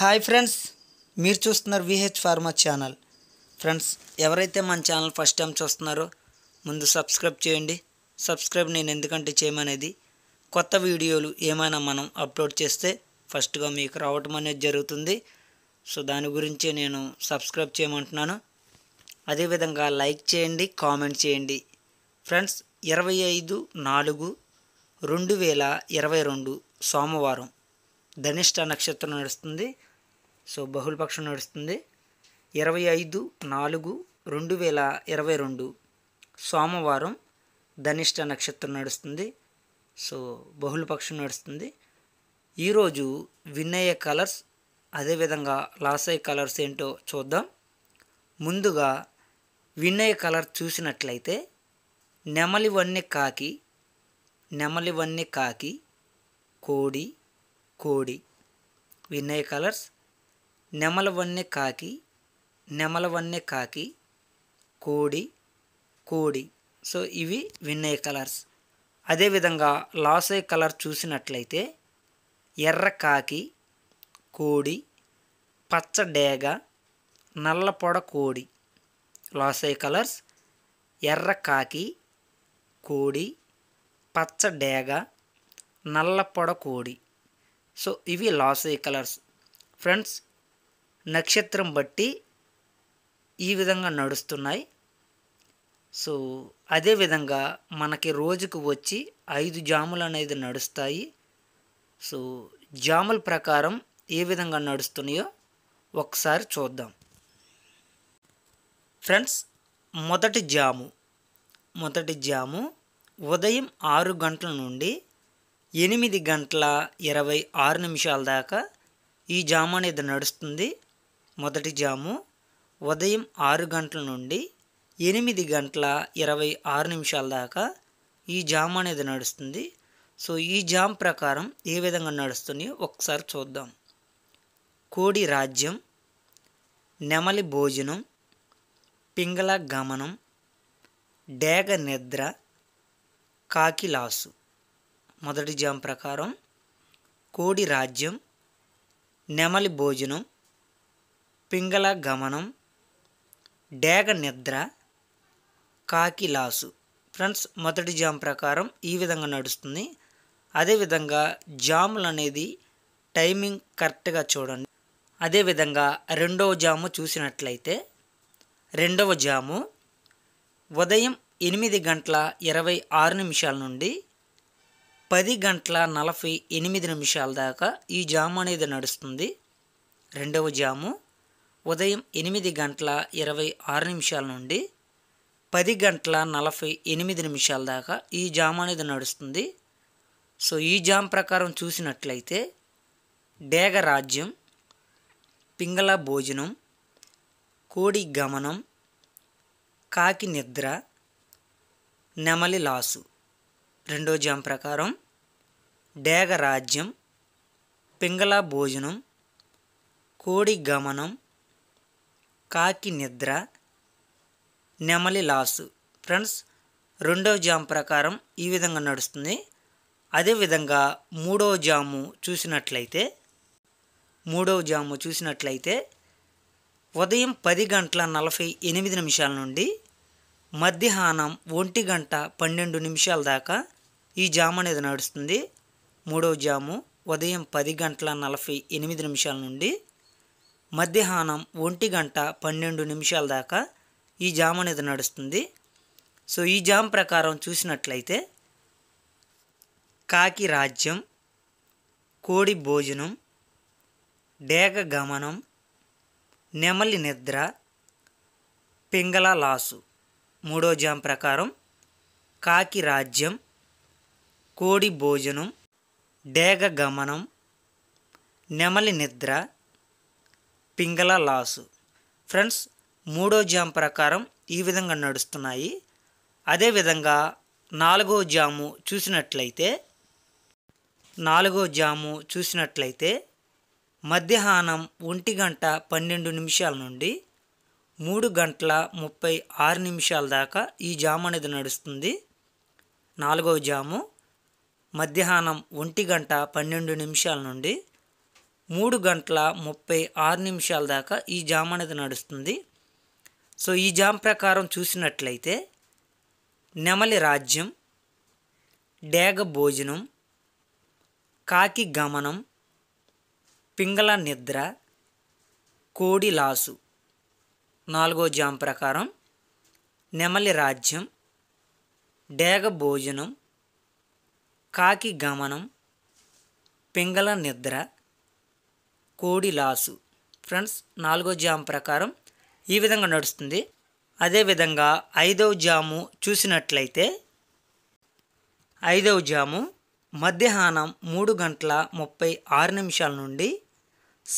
hi friends మీరు చూస్తున్నారు VH pharma channel friends ఎవరైతే మన ఛానల్ ఫస్ట్ టైం చూస్తున్నారో ముందు సబ్స్క్రైబ్ చేయండి సబ్స్క్రైబ్ నేను ఎందుకంటే చేయమనేది కొత్త వీడియోలు ఏమైనా మనం అప్లోడ్ చేస్తే ఫస్ట్గా మీకు రావటం అనేది జరుగుతుంది సో దాని గురించి నేను సబ్స్క్రైబ్ చేయమంటున్నాను అదేవిధంగా లైక్ చేయండి కామెంట్ చేయండి ఫ్రెండ్స్ ఇరవై ఐదు నాలుగు రెండు వేల ఇరవై రెండు సోమవారం ధనిష్ట నక్షత్రం నడుస్తుంది సో బహుళపక్షం నడుస్తుంది ఇరవై ఐదు నాలుగు రెండు వేల ఇరవై రెండు సోమవారం ధనిష్ట నక్షత్రం నడుస్తుంది సో బహుళపక్షం నడుస్తుంది ఈరోజు వినయ కలర్స్ అదేవిధంగా లాసై కలర్స్ ఏంటో చూద్దాం ముందుగా వినయ కలర్ చూసినట్లయితే నెమలివన్నీ కాకి నెమలివన్నీ కాకి కోడి కోడి వినయ కలర్స్ నెమలవన్నె కాకి నెమలవన్నె కాకి కోడి కోడి సో ఇవి విన్నయ్య కలర్స్ అదేవిధంగా లాస్ కలర్ చూసినట్లయితే ఎర్ర కాకి కోడి పచ్చ డేగ నల్ల పొడ కోడి లాస్ కలర్స్ ఎర్ర కాకి కోడి పచ్చ డేగ నల్ల పొడ కోడి సో ఇవి లాస్ కలర్స్ ఫ్రెండ్స్ నక్షత్రం బట్టి ఈ విధంగా నడుస్తున్నాయి సో అదే విధంగా మనకి రోజుకు వచ్చి ఐదు జాములు అనేది నడుస్తాయి సో జాముల ప్రకారం ఏ విధంగా నడుస్తున్నాయో ఒకసారి చూద్దాం ఫ్రెండ్స్ మొదటి జాము మొదటి జాము ఉదయం ఆరు గంటల నుండి ఎనిమిది గంటల ఇరవై ఆరు నిమిషాల దాకా ఈ జాము అనేది నడుస్తుంది మొదటి జాము ఉదయం ఆరు గంటల నుండి ఎనిమిది గంటల ఇరవై ఆరు నిమిషాల దాకా ఈ జామ్ అనేది నడుస్తుంది సో ఈ జామ్ ప్రకారం ఏ విధంగా నడుస్తుంది ఒకసారి చూద్దాం కోడి రాజ్యం నెమలి భోజనం పింగళ గమనం డేగ నిద్ర కాకిలాసు మొదటి జామ్ ప్రకారం కోడి రాజ్యం నెమలి భోజనం పింగళ గమనం డేగ నిద్ర లాసు ఫ్రెండ్స్ మొదటి జామ్ ప్రకారం ఈ విధంగా నడుస్తుంది అదేవిధంగా జాములు అనేది టైమింగ్ కరెక్ట్గా చూడండి అదేవిధంగా రెండవ జాము చూసినట్లయితే రెండవ జాము ఉదయం ఎనిమిది గంటల ఇరవై ఆరు నిమిషాల నుండి పది గంటల నలభై ఎనిమిది నిమిషాల దాకా ఈ జాము అనేది నడుస్తుంది రెండవ జాము ఉదయం ఎనిమిది గంటల ఇరవై ఆరు నిమిషాల నుండి పది గంటల నలభై ఎనిమిది నిమిషాల దాకా ఈ జామ్ అనేది నడుస్తుంది సో ఈ జామ్ ప్రకారం చూసినట్లయితే డేగ రాజ్యం పింగళ భోజనం కోడి గమనం కాకి నిద్ర నెమలి లాసు రెండో జామ్ ప్రకారం డేగ రాజ్యం పింగళ భోజనం కోడి గమనం కాకి నిద్ర నెమలి లాసు ఫ్రెండ్స్ రెండవ జామ్ ప్రకారం ఈ విధంగా నడుస్తుంది అదేవిధంగా మూడవ జాము చూసినట్లయితే మూడవ జాము చూసినట్లయితే ఉదయం పది గంటల నలభై ఎనిమిది నిమిషాల నుండి మధ్యాహ్నం ఒంటి గంట పన్నెండు నిమిషాల దాకా ఈ జామ్ అనేది నడుస్తుంది మూడవ జాము ఉదయం పది గంటల నలభై ఎనిమిది నిమిషాల నుండి మధ్యాహ్నం ఒంటి గంట పన్నెండు నిమిషాల దాకా ఈ జామ్ అనేది నడుస్తుంది సో ఈ జామ్ ప్రకారం చూసినట్లయితే కాకి రాజ్యం కోడి భోజనం డేగ గమనం నెమలి నిద్ర పింగళ లాసు మూడో జామ్ ప్రకారం కాకి రాజ్యం కోడి భోజనం డేగ గమనం నెమలి నిద్ర పింగళ లాస్ ఫ్రెండ్స్ మూడో జామ్ ప్రకారం ఈ విధంగా నడుస్తున్నాయి అదేవిధంగా నాలుగో జాము చూసినట్లయితే నాలుగో జాము చూసినట్లయితే మధ్యాహ్నం ఒంటి గంట పన్నెండు నిమిషాల నుండి మూడు గంటల ముప్పై ఆరు నిమిషాల దాకా ఈ జాము అనేది నడుస్తుంది నాలుగవ జాము మధ్యాహ్నం ఒంటి గంట పన్నెండు నిమిషాల నుండి మూడు గంటల ముప్పై ఆరు నిమిషాల దాకా ఈ జామ్ అనేది నడుస్తుంది సో ఈ జామ్ ప్రకారం చూసినట్లయితే నెమలి రాజ్యం డేగ భోజనం కాకి గమనం పింగళ నిద్ర కోడి లాసు నాలుగో జామ్ ప్రకారం నెమలి రాజ్యం డేగ భోజనం కాకి గమనం పింగళ నిద్ర కోడి లాసు ఫ్రెండ్స్ నాలుగో జాము ప్రకారం ఈ విధంగా నడుస్తుంది అదేవిధంగా ఐదవ జాము చూసినట్లయితే ఐదవ జాము మధ్యాహ్నం మూడు గంటల ముప్పై ఆరు నిమిషాల నుండి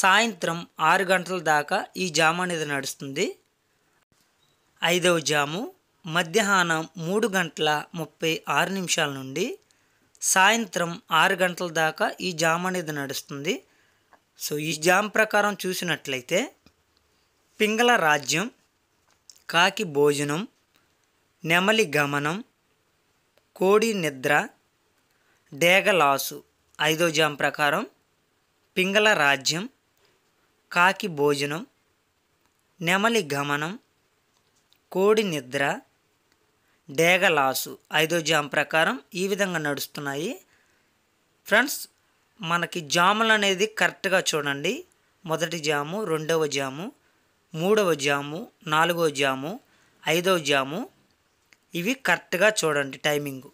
సాయంత్రం ఆరు గంటల దాకా ఈ జాము అనేది నడుస్తుంది ఐదవ జాము మధ్యాహ్నం మూడు గంటల ముప్పై ఆరు నిమిషాల నుండి సాయంత్రం ఆరు గంటల దాకా ఈ జాము అనేది నడుస్తుంది సో ఈ జామ్ ప్రకారం చూసినట్లయితే పింగళ రాజ్యం కాకి భోజనం నెమలి గమనం కోడి నిద్ర డేగలాసు ఐదో జామ్ ప్రకారం పింగళ రాజ్యం కాకి భోజనం నెమలి గమనం కోడి నిద్ర డేగలాసు ఐదో జామ్ ప్రకారం ఈ విధంగా నడుస్తున్నాయి ఫ్రెండ్స్ మనకి జాములు అనేది కరెక్ట్గా చూడండి మొదటి జాము రెండవ జాము మూడవ జాము నాలుగవ జాము ఐదవ జాము ఇవి కరెక్ట్గా చూడండి టైమింగు